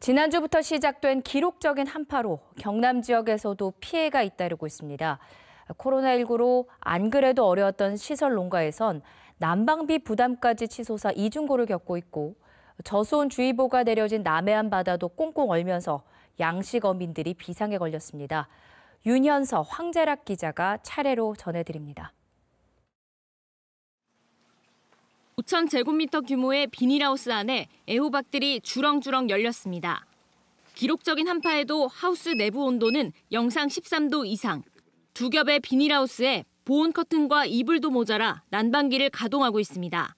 지난주부터 시작된 기록적인 한파로 경남 지역에서도 피해가 잇따르고 있습니다. 코로나19로 안 그래도 어려웠던 시설 농가에선 난방비 부담까지 치솟아 이중고를 겪고 있고 저수온 주의보가 내려진 남해안 바다도 꽁꽁 얼면서 양식 어민들이 비상에 걸렸습니다. 윤현서, 황재락 기자가 차례로 전해드립니다. 5천 제곱미터 규모의 비닐하우스 안에 애호박들이 주렁주렁 열렸습니다. 기록적인 한파에도 하우스 내부 온도는 영상 13도 이상. 두 겹의 비닐하우스에 보온 커튼과 이불도 모자라 난방기를 가동하고 있습니다.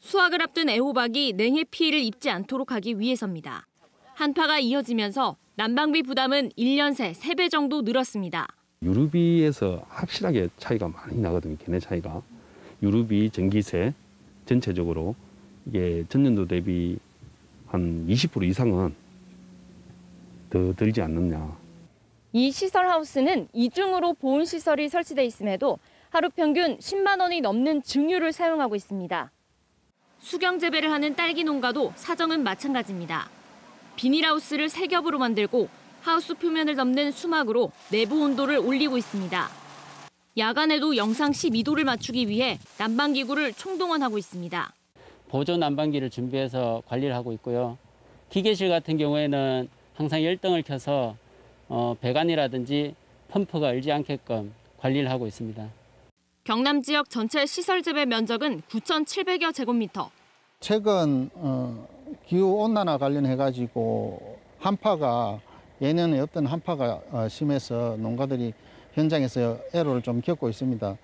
수확을 앞둔 애호박이 냉해 피해를 입지 않도록 하기 위해서입니다. 한파가 이어지면서 난방비 부담은 1년 새 3배 정도 늘었습니다. 유류비에서 확실하게 차이가 많이 나거든요. 걔네 차이가. 유류비, 전기세, 전체적으로 이게 전년도 대비 한 20% 이상은 더 들지 않느냐. 이 시설 하우스는 이중으로 보온 시설이 설치돼 있음에도 하루 평균 10만 원이 넘는 증유를 사용하고 있습니다. 수경 재배를 하는 딸기 농가도 사정은 마찬가지입니다. 비닐하우스를 세 겹으로 만들고 하우스 표면을 덮는 수막으로 내부 온도를 올리고 있습니다. 야간에도 영상 12도를 맞추기 위해 난방기구를 총동원하고 있습니다. 보조 난방기를 준비해서 관리를 하고 있고요. 기계실 같은 경우에는 항상 열등을 켜서 어, 배관이라든지 펌프가 얼지 않게끔 관리를 하고 있습니다. 경남 지역 전체 시설 재배 면적은 9,700여 제곱미터. 최근 어, 기후 온난화 관련해 가지고 한파가 예년에 없던 한파가 어, 심해서 농가들이 현장에서 애로를 좀 겪고 있습니다.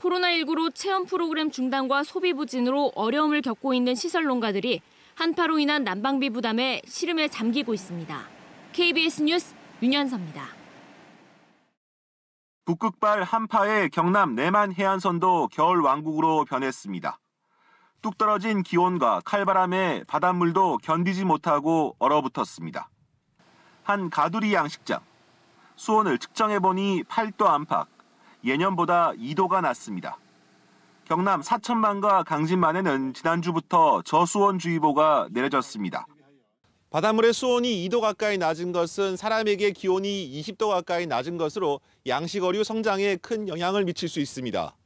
코로나19로 체험 프로그램 중단과 소비 부진으로 어려움을 겪고 있는 시설 농가들이 한파로 인한 난방비 부담에 시름에 잠기고 있습니다. KBS 뉴스 윤현섭입니다 북극발 한파에 경남 내만 해안선도 겨울 왕국으로 변했습니다. 뚝 떨어진 기온과 칼바람에 바닷물도 견디지 못하고 얼어붙었습니다. 한 가두리 양식장. 수온을 측정해보니 8도 안팎, 예년보다 2도가 낮습니다. 경남 사천만과 강진만에는 지난주부터 저수온주의보가 내려졌습니다. 바닷물의 수온이 2도 가까이 낮은 것은 사람에게 기온이 20도 가까이 낮은 것으로 양식어류 성장에 큰 영향을 미칠 수 있습니다.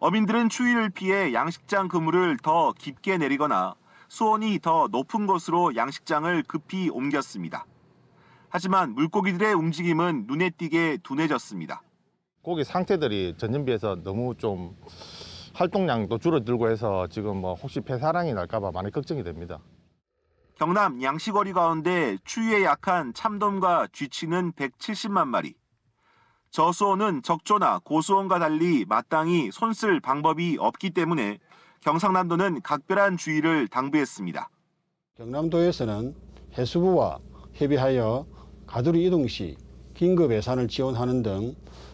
어민들은 추위를 피해 양식장 그물을 더 깊게 내리거나 수온이 더 높은 곳으로 양식장을 급히 옮겼습니다. 하지만 물고기들의 움직임은 눈에 띄게 둔해졌습니다. 고기 상태들이 전년 비해서 너무 좀 활동량도 줄어들고 해서 지금 뭐 혹시 폐사랑이 날까봐 많이 걱정이 됩니다. 경남 양식거리 가운데 추위에 약한 참돔과 쥐치는 170만 마리. 저수온은 적조나 고수온과 달리 마땅히 손쓸 방법이 없기 때문에 경상남도는 각별한 주의를 당부했습니다. 경남도에서는 해수부와 협의하여 가두리 이동 시 긴급 예산을 지원하는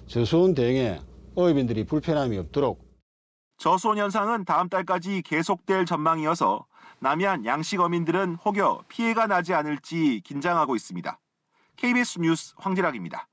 등저수온 대응에 어업인들이 불편함이 없도록 저수온 현상은 다음 달까지 계속될 전망이어서 남해안 양식 어민들은 혹여 피해가 나지 않을지 긴장하고 있습니다. KBS 뉴스 황지락입니다.